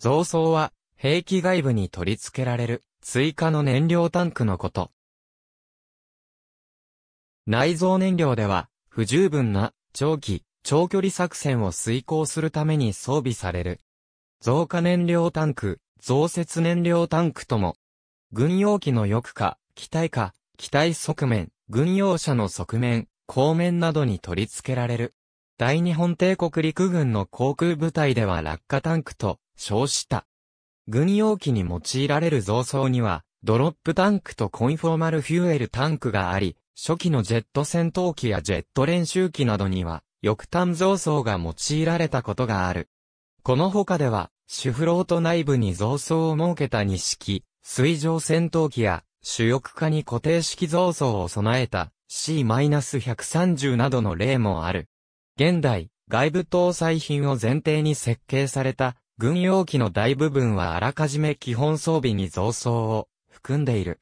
増装は、兵器外部に取り付けられる、追加の燃料タンクのこと。内蔵燃料では、不十分な、長期、長距離作戦を遂行するために装備される。増加燃料タンク、増設燃料タンクとも、軍用機の翼化、機体化、機体側面、軍用車の側面、後面などに取り付けられる。大日本帝国陸軍の航空部隊では落下タンクと称した。軍用機に用いられる造装には、ドロップタンクとコンフォーマルフューエルタンクがあり、初期のジェット戦闘機やジェット練習機などには、翼端造装が用いられたことがある。この他では、主フロート内部に造装を設けた二式、水上戦闘機や、主翼化に固定式造装を備えた C-130 などの例もある。現代、外部搭載品を前提に設計された軍用機の大部分はあらかじめ基本装備に増装を含んでいる。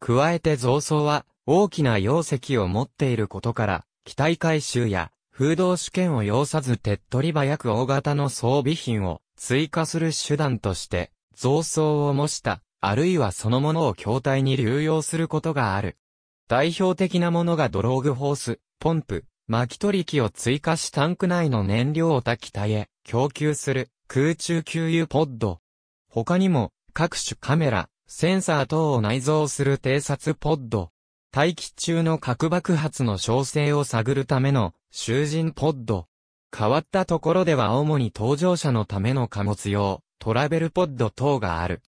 加えて増装は大きな容積を持っていることから、機体回収や風洞試験を要さず手っ取り早く大型の装備品を追加する手段として、増装を模した、あるいはそのものを筐体に流用することがある。代表的なものがドローグホース、ポンプ、巻き取り機を追加しタンク内の燃料を多機体へ供給する空中給油ポッド。他にも、各種カメラ、センサー等を内蔵する偵察ポッド。大気中の核爆発の詳細を探るための囚人ポッド。変わったところでは主に搭乗者のための貨物用、トラベルポッド等がある。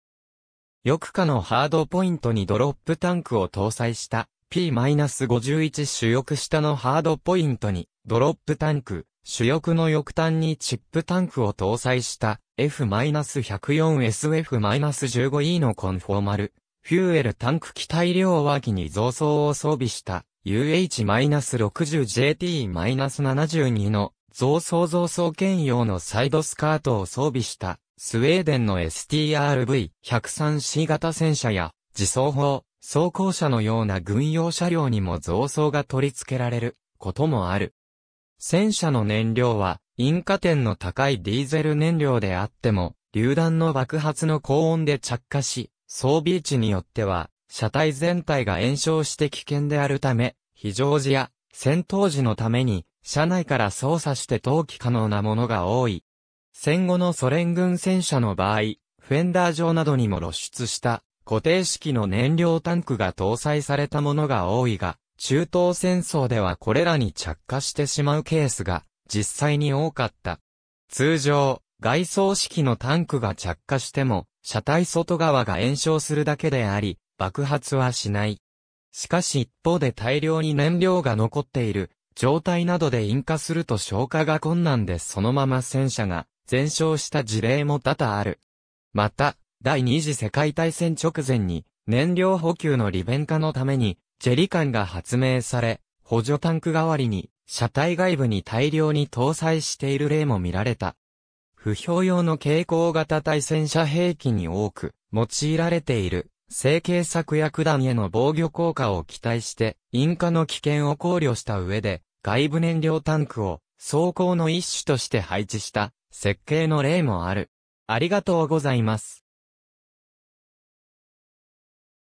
翼下のハードポイントにドロップタンクを搭載した P-51 主翼下のハードポイントにドロップタンク、主翼の翼端にチップタンクを搭載した F-104SF-15E のコンフォーマル、フューエルタンク機体両脇に増装を装備した UH-60JT-72 の増装増装兼用のサイドスカートを装備したスウェーデンの STRV-103C 型戦車や自走砲、装甲車のような軍用車両にも増装が取り付けられることもある。戦車の燃料は、引火点の高いディーゼル燃料であっても、榴弾の爆発の高温で着火し、装備位置によっては、車体全体が炎症して危険であるため、非常時や戦闘時のために、車内から操作して投機可能なものが多い。戦後のソ連軍戦車の場合、フェンダー上などにも露出した固定式の燃料タンクが搭載されたものが多いが、中東戦争ではこれらに着火してしまうケースが実際に多かった。通常、外装式のタンクが着火しても、車体外側が炎症するだけであり、爆発はしない。しかし一方で大量に燃料が残っている状態などで引火すると消火が困難でそのまま戦車が全焼した事例も多々ある。また、第二次世界大戦直前に燃料補給の利便化のためにジェリカンが発明され、補助タンク代わりに、車体外部に大量に搭載している例も見られた。不評用の蛍光型対戦車兵器に多く用いられている成形策薬弾への防御効果を期待して引火の危険を考慮した上で外部燃料タンクを装甲の一種として配置した設計の例もある。ありがとうございます。